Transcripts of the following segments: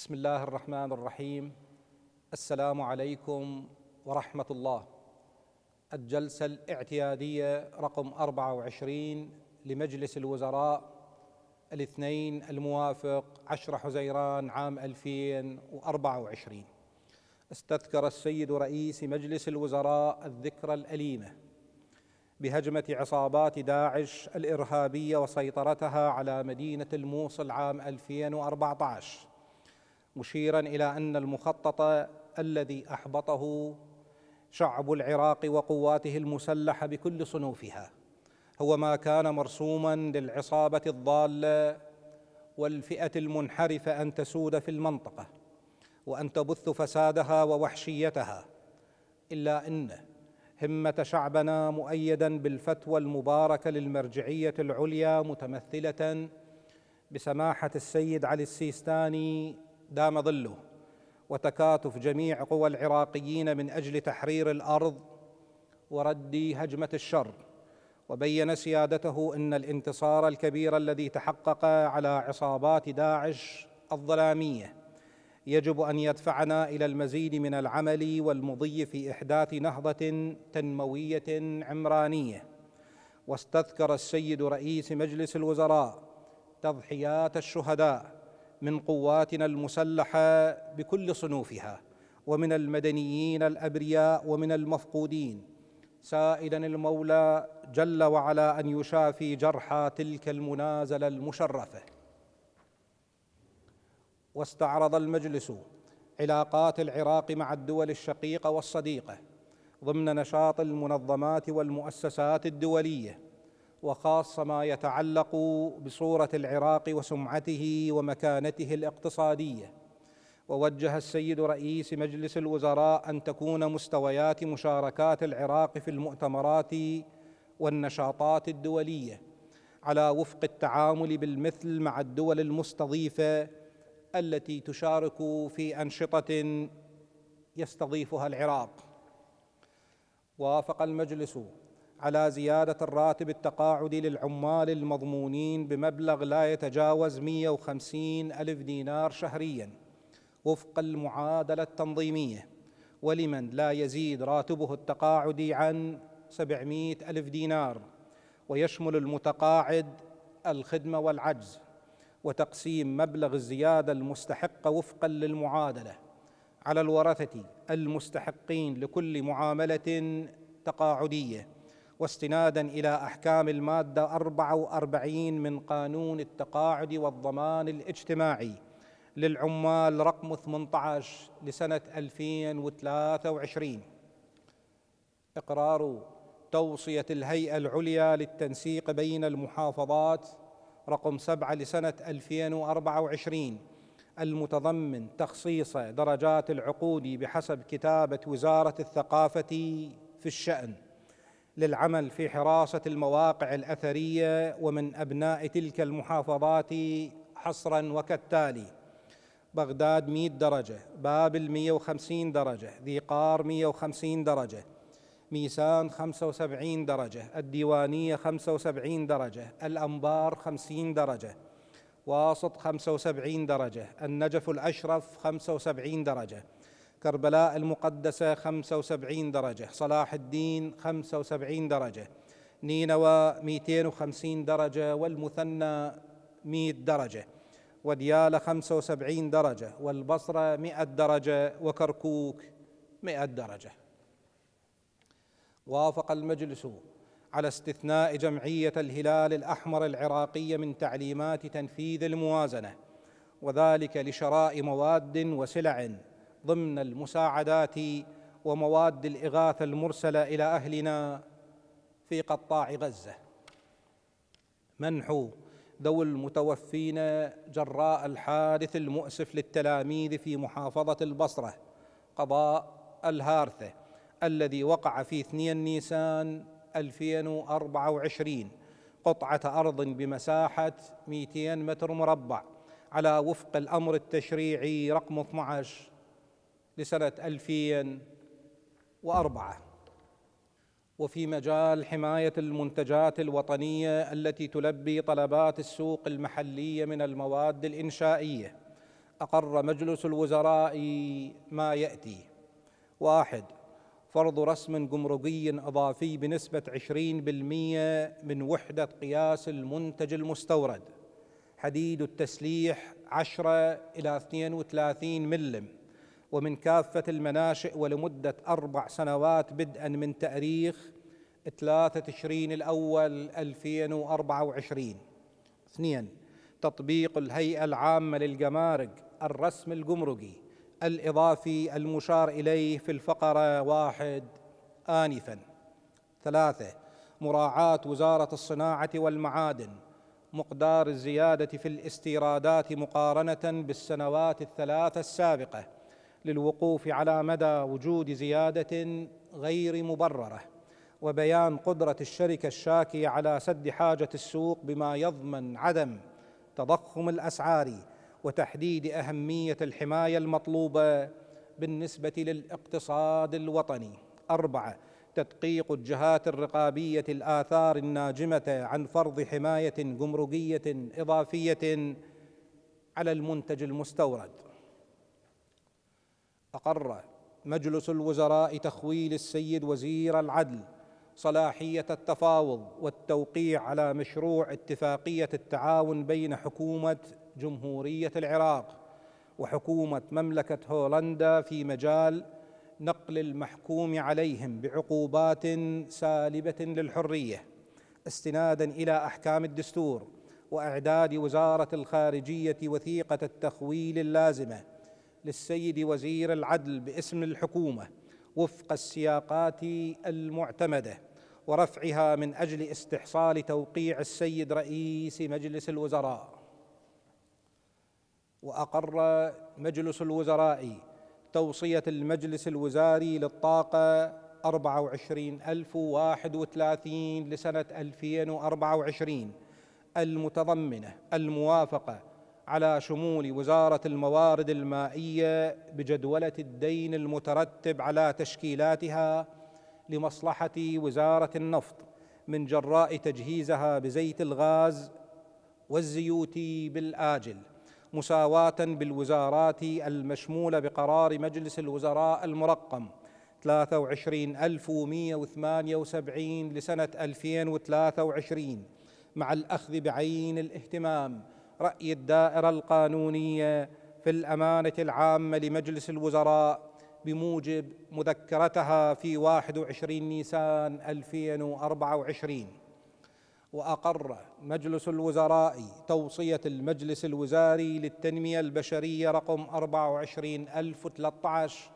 بسم الله الرحمن الرحيم السلام عليكم ورحمة الله الجلسة الاعتيادية رقم 24 لمجلس الوزراء الاثنين الموافق 10 حزيران عام 2024 استذكر السيد رئيس مجلس الوزراء الذكرى الأليمة بهجمة عصابات داعش الإرهابية وسيطرتها على مدينة الموصل عام 2014 مشيرا الى ان المخطط الذي احبطه شعب العراق وقواته المسلحه بكل صنوفها هو ما كان مرسوما للعصابه الضاله والفئه المنحرفه ان تسود في المنطقه وان تبث فسادها ووحشيتها الا ان همه شعبنا مؤيدا بالفتوى المباركه للمرجعيه العليا متمثله بسماحه السيد علي السيستاني دام ظله وتكاتف جميع قوى العراقيين من اجل تحرير الارض ورد هجمه الشر وبين سيادته ان الانتصار الكبير الذي تحقق على عصابات داعش الظلاميه يجب ان يدفعنا الى المزيد من العمل والمضي في احداث نهضه تنمويه عمرانيه واستذكر السيد رئيس مجلس الوزراء تضحيات الشهداء من قواتنا المسلحه بكل صنوفها ومن المدنيين الابرياء ومن المفقودين سائلا المولى جل وعلا ان يشافي جرحى تلك المنازله المشرفه واستعرض المجلس علاقات العراق مع الدول الشقيقه والصديقه ضمن نشاط المنظمات والمؤسسات الدوليه وخاصه ما يتعلق بصوره العراق وسمعته ومكانته الاقتصاديه ووجه السيد رئيس مجلس الوزراء ان تكون مستويات مشاركات العراق في المؤتمرات والنشاطات الدوليه على وفق التعامل بالمثل مع الدول المستضيفه التي تشارك في انشطه يستضيفها العراق وافق المجلس على زيادة الراتب التقاعدي للعمال المضمونين بمبلغ لا يتجاوز 150 ألف دينار شهريا وفق المعادلة التنظيمية ولمن لا يزيد راتبه التقاعدي عن 700 ألف دينار ويشمل المتقاعد الخدمة والعجز وتقسيم مبلغ الزيادة المستحقة وفقا للمعادلة على الورثة المستحقين لكل معاملة تقاعديه واستنادا إلى أحكام المادة 44 من قانون التقاعد والضمان الاجتماعي للعمال رقم 18 لسنة 2023 إقرار توصية الهيئة العليا للتنسيق بين المحافظات رقم 7 لسنة 2024 المتضمن تخصيص درجات العقود بحسب كتابة وزارة الثقافة في الشأن للعمل في حراسة المواقع الأثرية ومن أبناء تلك المحافظات حصرا وكالتالي بغداد 100 درجة بابل 150 درجة ذي قار 150 درجة ميسان 75 درجة الديوانية 75 درجة الأنبار 50 درجة واسط 75 درجة النجف الأشرف 75 درجة كربلاء المقدسة 75 درجة صلاح الدين 75 درجة نينوى 250 درجة والمثنى 100 درجة وديالة 75 درجة والبصرة 100 درجة وكركوك 100 درجة وافق المجلس على استثناء جمعية الهلال الأحمر العراقية من تعليمات تنفيذ الموازنة وذلك لشراء مواد وسلع ضمن المساعدات ومواد الاغاثه المرسله الى اهلنا في قطاع غزه منح ذوي المتوفين جراء الحادث المؤسف للتلاميذ في محافظه البصره قضاء الهارثه الذي وقع في 2 نيسان 2024 قطعه ارض بمساحه 200 متر مربع على وفق الامر التشريعي رقم 12 لسنة 2004 وفي مجال حماية المنتجات الوطنية التي تلبي طلبات السوق المحلية من المواد الإنشائية أقر مجلس الوزراء ما يأتي واحد فرض رسم جمركي إضافي بنسبة 20% من وحدة قياس المنتج المستورد حديد التسليح 10 إلى 32 ملم ومن كافة المناشئ ولمدة أربع سنوات بدءا من تأريخ 3 تشرين الأول 2024 اثنين تطبيق الهيئة العامة للجمارك الرسم الجمركي الإضافي المشار إليه في الفقرة واحد آنفا ثلاثة مراعاة وزارة الصناعة والمعادن مقدار الزيادة في الاستيرادات مقارنة بالسنوات الثلاثة السابقة للوقوف على مدى وجود زياده غير مبرره وبيان قدره الشركه الشاكيه على سد حاجه السوق بما يضمن عدم تضخم الاسعار وتحديد اهميه الحمايه المطلوبه بالنسبه للاقتصاد الوطني اربعه تدقيق الجهات الرقابيه الاثار الناجمه عن فرض حمايه جمركيه اضافيه على المنتج المستورد أقر مجلس الوزراء تخويل السيد وزير العدل صلاحية التفاوض والتوقيع على مشروع اتفاقية التعاون بين حكومة جمهورية العراق وحكومة مملكة هولندا في مجال نقل المحكوم عليهم بعقوبات سالبة للحرية استنادا إلى أحكام الدستور وإعداد وزارة الخارجية وثيقة التخويل اللازمة للسيد وزير العدل باسم الحكومه وفق السياقات المعتمده ورفعها من اجل استحصال توقيع السيد رئيس مجلس الوزراء واقر مجلس الوزراء توصيه المجلس الوزاري للطاقه 24031 لسنه 2024 المتضمنه الموافقه على شمول وزاره الموارد المائيه بجدوله الدين المترتب على تشكيلاتها لمصلحه وزاره النفط من جراء تجهيزها بزيت الغاز والزيوت بالاجل مساواه بالوزارات المشموله بقرار مجلس الوزراء المرقم 23178 لسنه 2023 مع الاخذ بعين الاهتمام راي الدائره القانونيه في الامانه العامه لمجلس الوزراء بموجب مذكرتها في 21 نيسان 2024 واقر مجلس الوزراء توصيه المجلس الوزاري للتنميه البشريه رقم 24013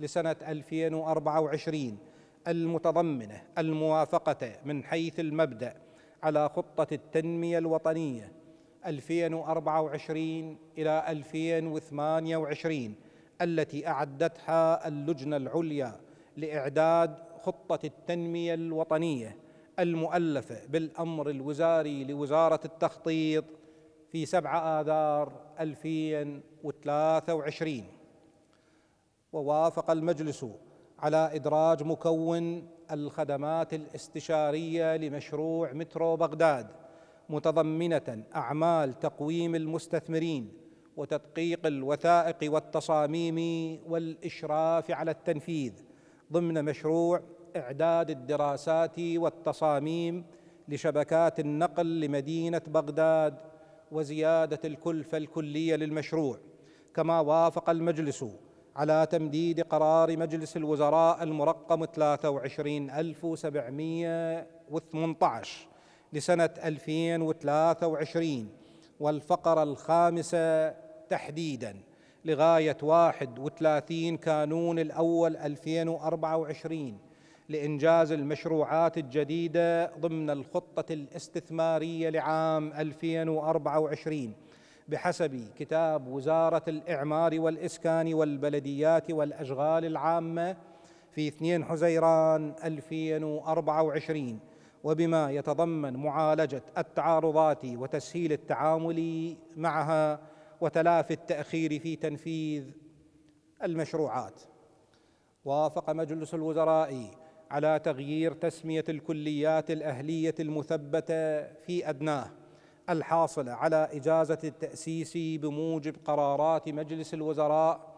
لسنه 2024 المتضمنه الموافقه من حيث المبدا على خطه التنميه الوطنيه 2024 إلى 2028 التي أعدتها اللجنة العليا لإعداد خطة التنمية الوطنية المؤلفة بالأمر الوزاري لوزارة التخطيط في 7 آذار 2023 ووافق المجلس على إدراج مكون الخدمات الاستشارية لمشروع مترو بغداد متضمنه اعمال تقويم المستثمرين وتدقيق الوثائق والتصاميم والاشراف على التنفيذ ضمن مشروع اعداد الدراسات والتصاميم لشبكات النقل لمدينه بغداد وزياده الكلفه الكليه للمشروع كما وافق المجلس على تمديد قرار مجلس الوزراء المرقم 23718 لسنة 2023 والفقرة الخامسة تحديدا لغاية 31 كانون الأول 2024 لإنجاز المشروعات الجديدة ضمن الخطة الاستثمارية لعام 2024 بحسب كتاب وزارة الإعمار والإسكان والبلديات والأشغال العامة في 2 حزيران 2024 وبما يتضمن معالجه التعارضات وتسهيل التعامل معها وتلافي التاخير في تنفيذ المشروعات وافق مجلس الوزراء على تغيير تسميه الكليات الاهليه المثبته في ادناه الحاصله على اجازه التاسيس بموجب قرارات مجلس الوزراء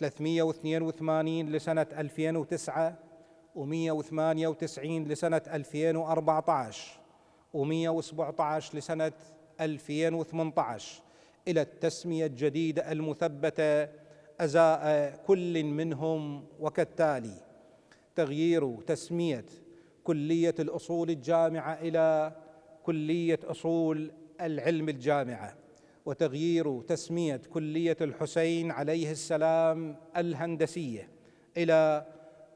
382 لسنه 2009 و198 لسنة 2014 و117 لسنة 2018 إلى التسمية الجديدة المثبتة أزاء كل منهم وكالتالي تغيير تسمية كلية الأصول الجامعة إلى كلية أصول العلم الجامعة وتغيير تسمية كلية الحسين عليه السلام الهندسية إلى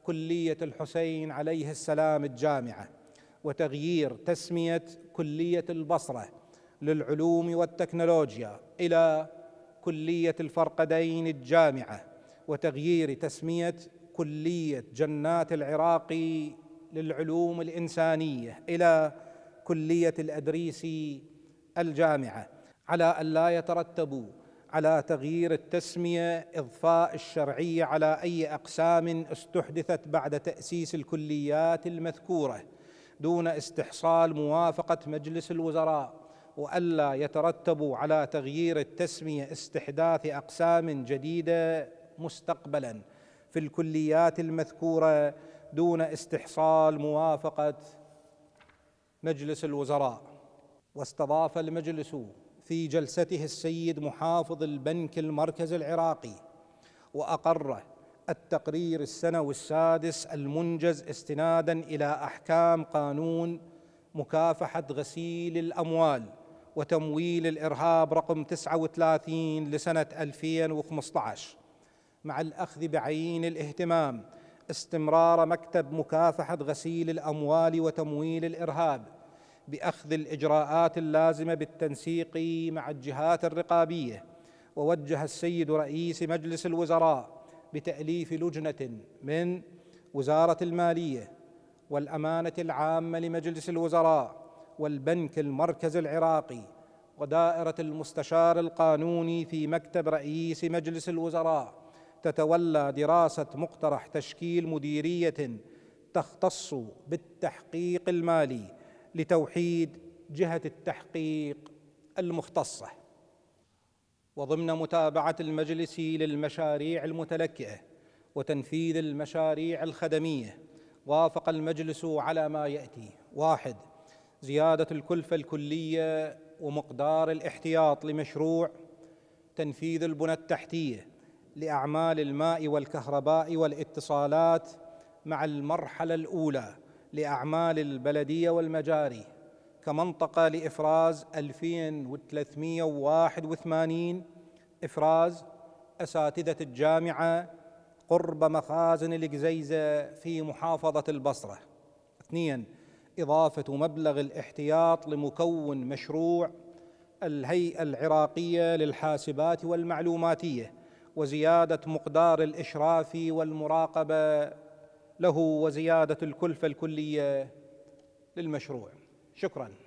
كليه الحسين عليه السلام الجامعه وتغيير تسميه كليه البصره للعلوم والتكنولوجيا الى كليه الفرقدين الجامعه وتغيير تسميه كليه جنات العراق للعلوم الانسانيه الى كليه الادريسي الجامعه على ان لا على تغيير التسميه اضفاء الشرعيه على اي اقسام استحدثت بعد تاسيس الكليات المذكوره دون استحصال موافقه مجلس الوزراء والا يترتب على تغيير التسميه استحداث اقسام جديده مستقبلا في الكليات المذكوره دون استحصال موافقه مجلس الوزراء واستضاف المجلس في جلسته السيد محافظ البنك المركزي العراقي واقر التقرير السنوي السادس المنجز استنادا الى احكام قانون مكافحه غسيل الاموال وتمويل الارهاب رقم 39 لسنه 2015 مع الاخذ بعين الاهتمام استمرار مكتب مكافحه غسيل الاموال وتمويل الارهاب باخذ الاجراءات اللازمه بالتنسيق مع الجهات الرقابيه ووجه السيد رئيس مجلس الوزراء بتاليف لجنه من وزاره الماليه والامانه العامه لمجلس الوزراء والبنك المركزي العراقي ودائره المستشار القانوني في مكتب رئيس مجلس الوزراء تتولى دراسه مقترح تشكيل مديريه تختص بالتحقيق المالي لتوحيد جهه التحقيق المختصه وضمن متابعه المجلس للمشاريع المتلكئه وتنفيذ المشاريع الخدميه وافق المجلس على ما ياتي واحد زياده الكلفه الكليه ومقدار الاحتياط لمشروع تنفيذ البنى التحتيه لاعمال الماء والكهرباء والاتصالات مع المرحله الاولى لأعمال البلدية والمجاري كمنطقة لإفراز 2381 إفراز أساتذة الجامعة قرب مخازن القزيزة في محافظة البصرة اثنين إضافة مبلغ الاحتياط لمكون مشروع الهيئة العراقية للحاسبات والمعلوماتية وزيادة مقدار الإشراف والمراقبة له وزياده الكلفه الكليه للمشروع شكرا